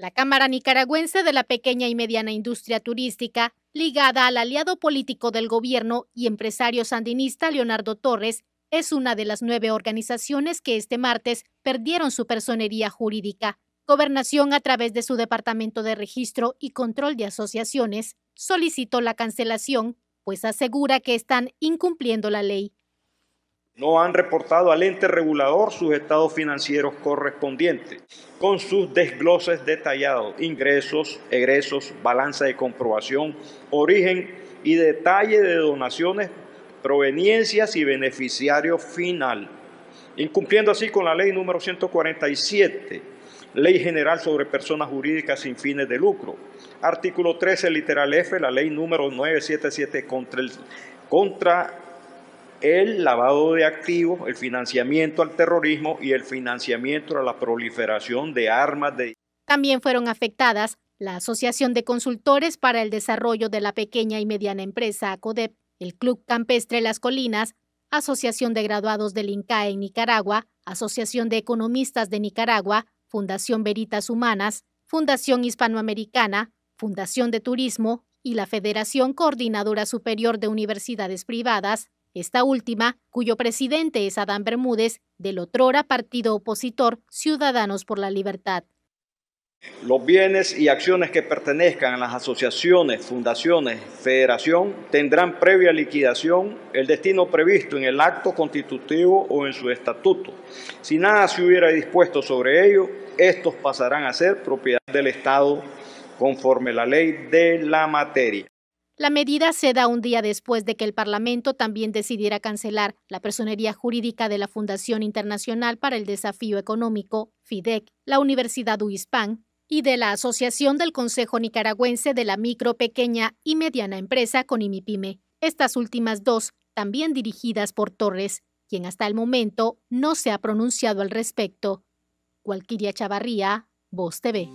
La Cámara Nicaragüense de la Pequeña y Mediana Industria Turística, ligada al aliado político del gobierno y empresario sandinista Leonardo Torres, es una de las nueve organizaciones que este martes perdieron su personería jurídica. Gobernación, a través de su Departamento de Registro y Control de Asociaciones, solicitó la cancelación, pues asegura que están incumpliendo la ley. No han reportado al ente regulador sus estados financieros correspondientes, con sus desgloses detallados, ingresos, egresos, balanza de comprobación, origen y detalle de donaciones, proveniencias y beneficiario final, incumpliendo así con la ley número 147, Ley General sobre Personas Jurídicas sin fines de lucro, artículo 13, literal F, la ley número 977 contra el... Contra el lavado de activos, el financiamiento al terrorismo y el financiamiento a la proliferación de armas de... También fueron afectadas la Asociación de Consultores para el Desarrollo de la Pequeña y Mediana Empresa, ACODEP, el Club Campestre Las Colinas, Asociación de Graduados del INCAE en Nicaragua, Asociación de Economistas de Nicaragua, Fundación Veritas Humanas, Fundación Hispanoamericana, Fundación de Turismo y la Federación Coordinadora Superior de Universidades Privadas, esta última, cuyo presidente es Adán Bermúdez, del otrora partido opositor Ciudadanos por la Libertad. Los bienes y acciones que pertenezcan a las asociaciones, fundaciones, federación tendrán previa liquidación el destino previsto en el acto constitutivo o en su estatuto. Si nada se hubiera dispuesto sobre ello, estos pasarán a ser propiedad del Estado conforme la ley de la materia. La medida se da un día después de que el Parlamento también decidiera cancelar la personería jurídica de la Fundación Internacional para el Desafío Económico, FIDEC, la Universidad UISPAN y de la Asociación del Consejo Nicaragüense de la Micro, Pequeña y Mediana Empresa con Estas últimas dos, también dirigidas por Torres, quien hasta el momento no se ha pronunciado al respecto. Cualquiria Chavarría, Voz TV.